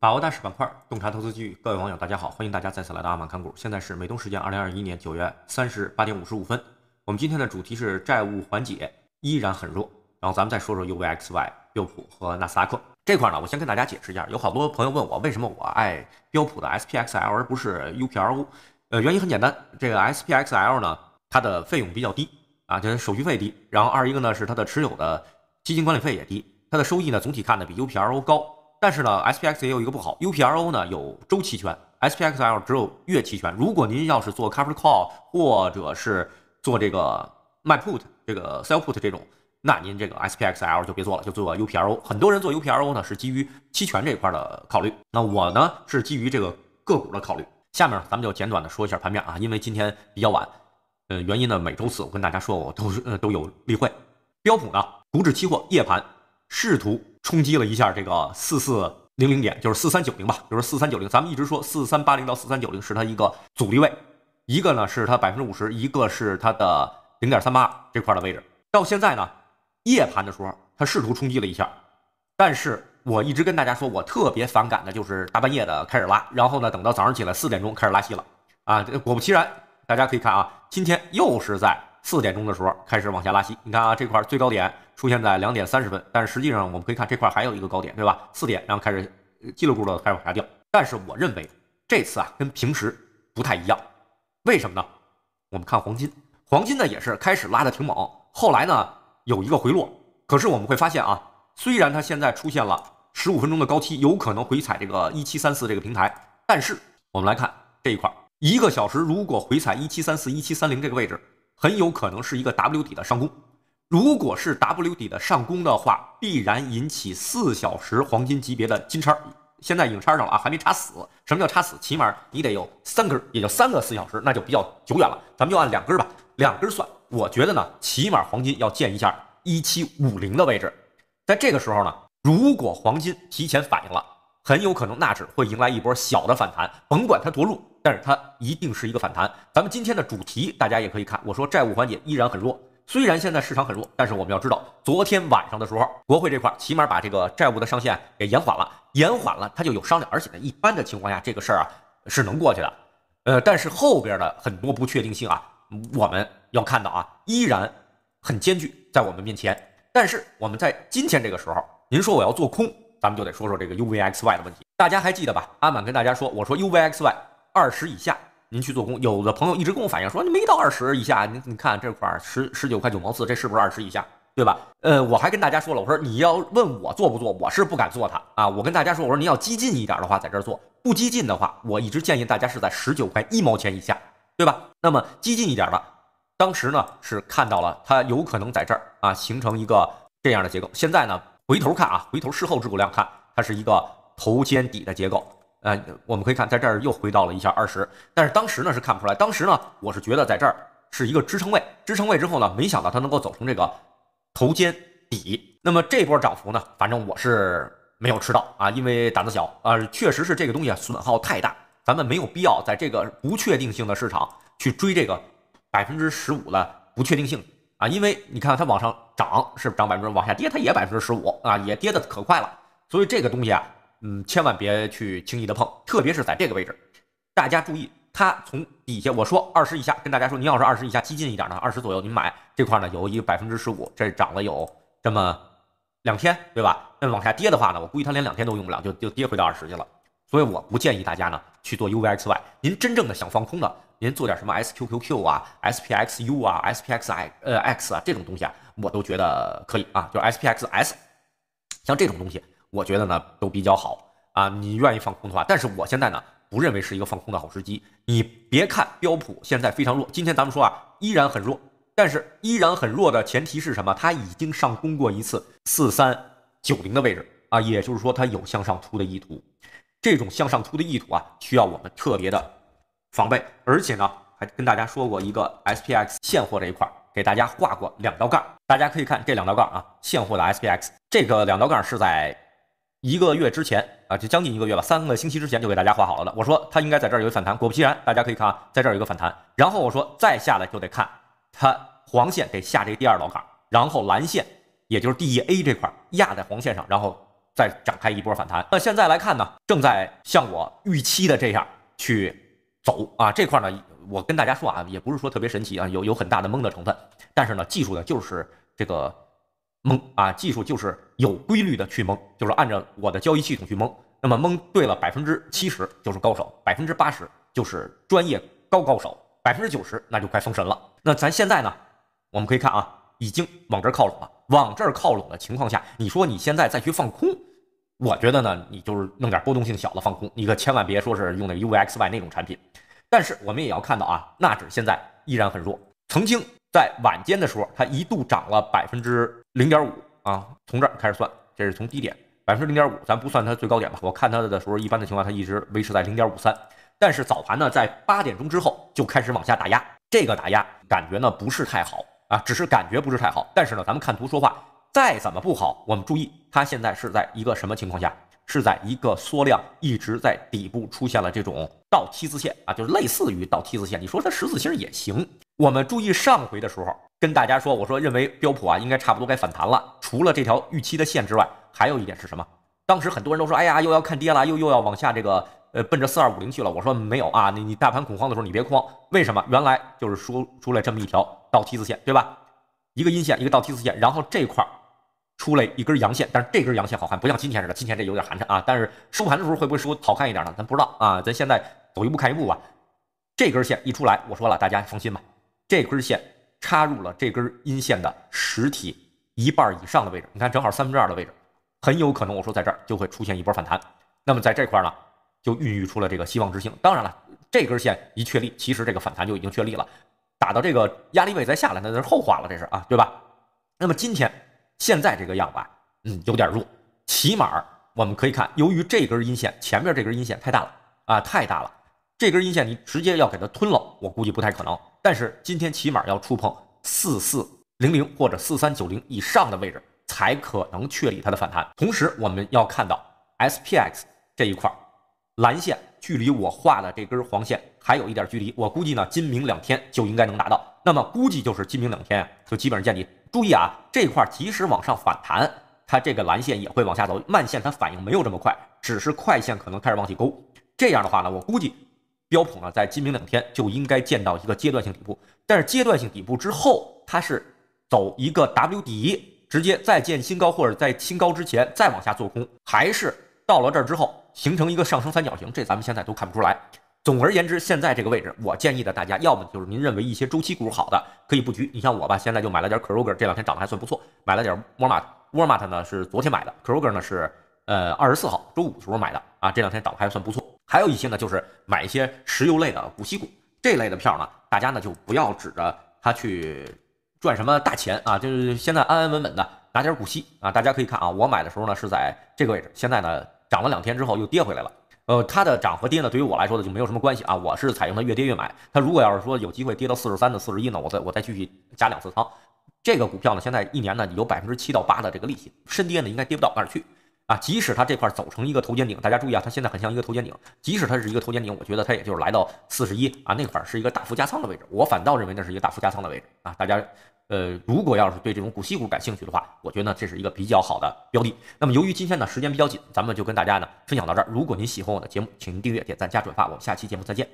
把握大势板块，洞察投资机遇。各位网友，大家好，欢迎大家再次来到阿满看股。现在是美东时间二零二一年九月三十八点五十五分。我们今天的主题是债务缓解依然很弱。然后咱们再说说 U V X Y 标普和纳斯达克这块呢，我先跟大家解释一下。有好多朋友问我为什么我爱标普的 S P X L 而不是 U P R O？呃，原因很简单，这个 S P X L 呢，它的费用比较低啊，就是手续费低。然后二一个呢是它的持有的基金管理费也低，它的收益呢总体看的比 U P R O 高。但是呢，SPX 也有一个不好，UPRO 呢有周期权，SPXL 只有月期权。如果您要是做 Covered Call，或者是做这个卖 Put，这个 Sell Put 这种，那您这个 SPXL 就别做了，就做 UPRO。很多人做 UPRO 呢是基于期权这一块的考虑，那我呢是基于这个个股的考虑。下面咱们就简短的说一下盘面啊，因为今天比较晚，呃，原因呢，每周四我跟大家说，我都是呃都有例会。标普呢，股指期货夜盘试图。冲击了一下这个四四零零点，就是四三九零吧，就是四三九零。咱们一直说四三八零到四三九零是它一个阻力位，一个呢是它百分之五十，一个是它的零点三八这块的位置。到现在呢，夜盘的时候它试图冲击了一下，但是我一直跟大家说，我特别反感的就是大半夜的开始拉，然后呢等到早上起来四点钟开始拉稀了啊！果不其然，大家可以看啊，今天又是在。四点钟的时候开始往下拉稀。你看啊，这块最高点出现在两点三十分，但是实际上我们可以看这块还有一个高点，对吧？四点然后开始叽里咕噜的开始往下掉，但是我认为这次啊跟平时不太一样，为什么呢？我们看黄金，黄金呢也是开始拉的挺猛，后来呢有一个回落，可是我们会发现啊，虽然它现在出现了十五分钟的高期，有可能回踩这个一七三四这个平台，但是我们来看这一块儿，一个小时如果回踩一七三四一七三零这个位置。很有可能是一个 W 底的上攻，如果是 W 底的上攻的话，必然引起四小时黄金级别的金叉，现在已经叉上了啊，还没叉死。什么叫叉死？起码你得有三根，也就三个四小时，那就比较久远了。咱们就按两根吧，两根算。我觉得呢，起码黄金要见一下一七五零的位置。在这个时候呢，如果黄金提前反应了，很有可能纳指会迎来一波小的反弹，甭管它多弱。但是它一定是一个反弹。咱们今天的主题，大家也可以看。我说债务缓解依然很弱，虽然现在市场很弱，但是我们要知道，昨天晚上的时候，国会这块起码把这个债务的上限给延缓了，延缓了它就有商量。而且呢，一般的情况下，这个事儿啊是能过去的。呃，但是后边的很多不确定性啊，我们要看到啊，依然很艰巨在我们面前。但是我们在今天这个时候，您说我要做空，咱们就得说说这个 UVXY 的问题。大家还记得吧？阿满跟大家说，我说 UVXY。二十以下，您去做工。有的朋友一直跟我反映说，你没到二十以下，你你看这块儿十十九块九毛四，这是不是二十以下？对吧？呃，我还跟大家说了，我说你要问我做不做，我是不敢做它啊。我跟大家说，我说你要激进一点的话，在这儿做；不激进的话，我一直建议大家是在十九块一毛钱以下，对吧？那么激进一点的，当时呢是看到了它有可能在这儿啊形成一个这样的结构。现在呢回头看啊，回头事后支股量看，它是一个头肩底的结构。呃，我们可以看，在这儿又回到了一下二十，但是当时呢是看不出来，当时呢我是觉得在这儿是一个支撑位，支撑位之后呢，没想到它能够走成这个头肩底。那么这波涨幅呢，反正我是没有吃到啊，因为胆子小啊，确实是这个东西损耗太大，咱们没有必要在这个不确定性的市场去追这个百分之十五的不确定性啊，因为你看它往上涨是不是涨百分之，往下跌它也百分之十五啊，也跌的可快了，所以这个东西啊。嗯，千万别去轻易的碰，特别是在这个位置，大家注意，它从底下，我说二十以下，跟大家说，您要是二十以下激进一点呢，二十左右您买这块呢，有一百分之十五，这涨了有这么两天，对吧？那往下跌的话呢，我估计它连两天都用不了，就就跌回到二十去了。所以我不建议大家呢去做 UVXY，您真正的想放空的，您做点什么 SQQQ 啊、SPXU 啊、SPXI 呃 X 啊这种东西啊，我都觉得可以啊，就 SPXS，像这种东西。我觉得呢都比较好啊，你愿意放空的话，但是我现在呢不认为是一个放空的好时机。你别看标普现在非常弱，今天咱们说啊依然很弱，但是依然很弱的前提是什么？它已经上攻过一次四三九零的位置啊，也就是说它有向上出的意图。这种向上出的意图啊，需要我们特别的防备。而且呢，还跟大家说过一个 SPX 现货这一块，给大家画过两道杠，大家可以看这两道杠啊，现货的 SPX 这个两道杠是在。一个月之前啊，就将近一个月吧，三个星期之前就给大家画好了的。我说它应该在这儿有反弹，果不其然，大家可以看啊，在这儿有一个反弹。然后我说再下来就得看它黄线得下这个第二道坎，然后蓝线也就是 D E A 这块压在黄线上，然后再展开一波反弹。那现在来看呢，正在像我预期的这样去走啊。这块呢，我跟大家说啊，也不是说特别神奇啊，有有很大的蒙的成分，但是呢，技术呢就是这个。蒙啊，技术就是有规律的去蒙，就是按照我的交易系统去蒙。那么蒙对了百分之七十就是高手，百分之八十就是专业高高手，百分之九十那就快封神了。那咱现在呢，我们可以看啊，已经往这儿靠拢了。往这儿靠拢的情况下，你说你现在再去放空，我觉得呢，你就是弄点波动性小的放空，你可千万别说是用那 U v X Y 那种产品。但是我们也要看到啊，纳指现在依然很弱，曾经在晚间的时候，它一度涨了百分之。零点五啊，从这儿开始算，这是从低点百分之零点五，咱不算它最高点吧。我看它的时候，一般的情况它一直维持在零点五三，但是早盘呢，在八点钟之后就开始往下打压，这个打压感觉呢不是太好啊，只是感觉不是太好。但是呢，咱们看图说话，再怎么不好，我们注意它现在是在一个什么情况下？是在一个缩量，一直在底部出现了这种倒梯字线啊，就是类似于倒梯字线，你说它十字星也行。我们注意上回的时候跟大家说，我说认为标普啊应该差不多该反弹了。除了这条预期的线之外，还有一点是什么？当时很多人都说，哎呀，又要看跌了，又又要往下这个呃奔着四二五零去了。我说没有啊，你你大盘恐慌的时候你别慌。为什么？原来就是说出来这么一条倒梯子线，对吧？一个阴线，一个倒梯子线，然后这块儿出来一根阳线，但是这根阳线好看，不像今天似的，今天这有点寒碜啊。但是收盘的时候会不会收好看一点呢？咱不知道啊，咱现在走一步看一步吧。这根线一出来，我说了，大家放心吧。这根线插入了这根阴线的实体一半以上的位置，你看正好三分之二的位置，很有可能我说在这儿就会出现一波反弹。那么在这块儿呢，就孕育出了这个希望之星。当然了，这根线一确立，其实这个反弹就已经确立了。打到这个压力位再下来那是后话了，这是啊，对吧？那么今天现在这个样吧，嗯，有点弱。起码我们可以看，由于这根阴线前面这根阴线太大了啊，太大了，这根阴线你直接要给它吞了，我估计不太可能。但是今天起码要触碰四四零零或者四三九零以上的位置，才可能确立它的反弹。同时，我们要看到 S P X 这一块儿蓝线距离我画的这根黄线还有一点距离。我估计呢，今明两天就应该能达到。那么估计就是今明两天就基本上见底。注意啊，这块即使往上反弹，它这个蓝线也会往下走。慢线它反应没有这么快，只是快线可能开始往起勾。这样的话呢，我估计。标普呢，在今明两天就应该见到一个阶段性底部，但是阶段性底部之后，它是走一个 W 底，直接再见新高，或者在新高之前再往下做空，还是到了这儿之后形成一个上升三角形，这咱们现在都看不出来。总而言之，现在这个位置，我建议的大家，要么就是您认为一些周期股好的可以布局。你像我吧，现在就买了点 Kroger，这两天涨得还算不错，买了点 Walmart Walmart 呢是昨天买的，Kroger 呢是呃二十四号周五的时候买的啊，这两天涨还算不错。还有一些呢，就是买一些石油类的股息股这类的票呢，大家呢就不要指着它去赚什么大钱啊，就是现在安安稳稳的拿点股息啊。大家可以看啊，我买的时候呢是在这个位置，现在呢涨了两天之后又跌回来了。呃，它的涨和跌呢，对于我来说呢就没有什么关系啊。我是采用的越跌越买，它如果要是说有机会跌到四十三的四十一呢，我再我再继续加两次仓。这个股票呢，现在一年呢有百分之七到八的这个利息，深跌呢应该跌不到那儿去。啊，即使它这块走成一个头肩顶，大家注意啊，它现在很像一个头肩顶。即使它是一个头肩顶，我觉得它也就是来到四十一啊，那块儿是一个大幅加仓的位置。我反倒认为那是一个大幅加仓的位置啊。大家，呃，如果要是对这种股息股感兴趣的话，我觉得这是一个比较好的标的。那么由于今天呢时间比较紧，咱们就跟大家呢分享到这儿。如果您喜欢我的节目，请订阅、点赞、加转发。我们下期节目再见。